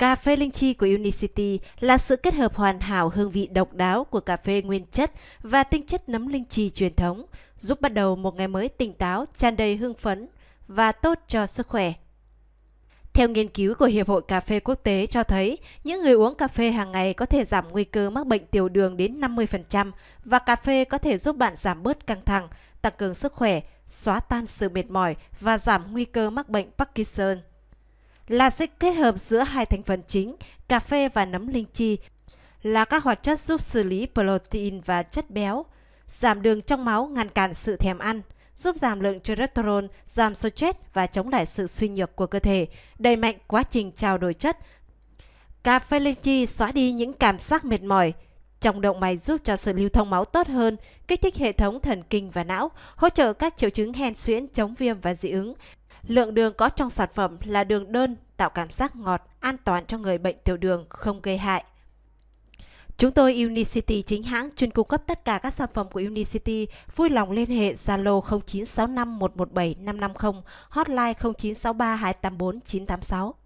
Cà phê linh chi của Unicity là sự kết hợp hoàn hảo hương vị độc đáo của cà phê nguyên chất và tinh chất nấm linh chi truyền thống, giúp bắt đầu một ngày mới tỉnh táo, tràn đầy hưng phấn và tốt cho sức khỏe. Theo nghiên cứu của Hiệp hội Cà phê Quốc tế cho thấy, những người uống cà phê hàng ngày có thể giảm nguy cơ mắc bệnh tiểu đường đến 50% và cà phê có thể giúp bạn giảm bớt căng thẳng, tăng cường sức khỏe, xóa tan sự mệt mỏi và giảm nguy cơ mắc bệnh Parkinson là sự kết hợp giữa hai thành phần chính, cà phê và nấm linh chi, là các hoạt chất giúp xử lý protein và chất béo, giảm đường trong máu ngăn cản sự thèm ăn, giúp giảm lượng cholesterol, giảm số chết và chống lại sự suy nhược của cơ thể, đẩy mạnh quá trình trao đổi chất. Cà phê linh chi xóa đi những cảm giác mệt mỏi, trong động mạch giúp cho sự lưu thông máu tốt hơn, kích thích hệ thống thần kinh và não, hỗ trợ các triệu chứng hen suyễn, chống viêm và dị ứng, Lượng đường có trong sản phẩm là đường đơn tạo cảm giác ngọt, an toàn cho người bệnh tiểu đường, không gây hại. Chúng tôi Unicity chính hãng chuyên cung cấp tất cả các sản phẩm của Unicity. Vui lòng liên hệ Zalo 0965 117 550, hotline 0963 284 986.